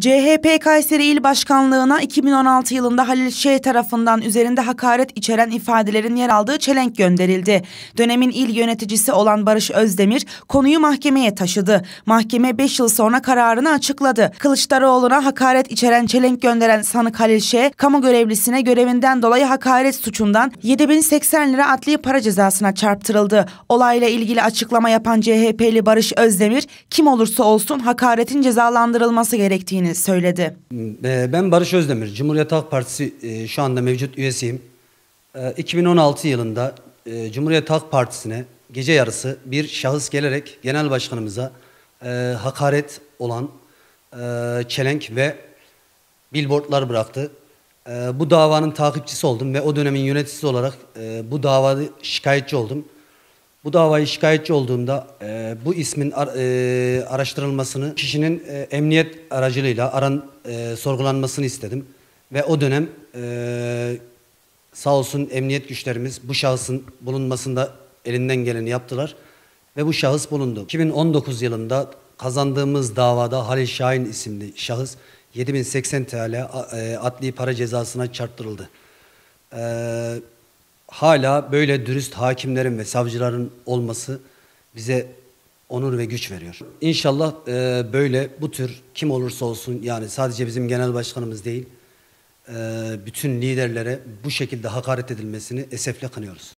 CHP Kayseri İl Başkanlığı'na 2016 yılında Halil Şeh tarafından üzerinde hakaret içeren ifadelerin yer aldığı çelenk gönderildi. Dönemin il yöneticisi olan Barış Özdemir konuyu mahkemeye taşıdı. Mahkeme 5 yıl sonra kararını açıkladı. Kılıçdaroğlu'na hakaret içeren çelenk gönderen sanık Halil Şeh, kamu görevlisine görevinden dolayı hakaret suçundan 7080 lira adli para cezasına çarptırıldı. Olayla ilgili açıklama yapan CHP'li Barış Özdemir, kim olursa olsun hakaretin cezalandırılması gerektiğini istediğini hani söyledi. Ee, ben Barış Özdemir, Cumhuriyet Halk Partisi e, şu anda mevcut üyesiyim. 2016 ee, yılında e, Cumhuriyet Halk Partisi'ne gece yarısı bir şahıs gelerek genel başkanımıza e, hakaret olan çelenk ve billboardlar bıraktı. Bu davanın takipçisi oldum ve o dönemin yöneticisi olarak bu davada şikayetçi oldum. Bu davayı şikayetçi olduğumda e, bu ismin ar, e, araştırılmasını kişinin e, emniyet aracılığıyla aran e, sorgulanmasını istedim. Ve o dönem e, sağ olsun emniyet güçlerimiz bu şahısın bulunmasında elinden geleni yaptılar. Ve bu şahıs bulundu. 2019 yılında kazandığımız davada Halil Şahin isimli şahıs 7080 TL e, adli para cezasına çarptırıldı. Ee, hala böyle dürüst hakimlerin ve savcıların olması bize onur ve güç veriyor. İnşallah e, böyle bu tür kim olursa olsun yani sadece bizim genel başkanımız değil e, bütün liderlere bu şekilde hakaret edilmesini esefle kınıyoruz.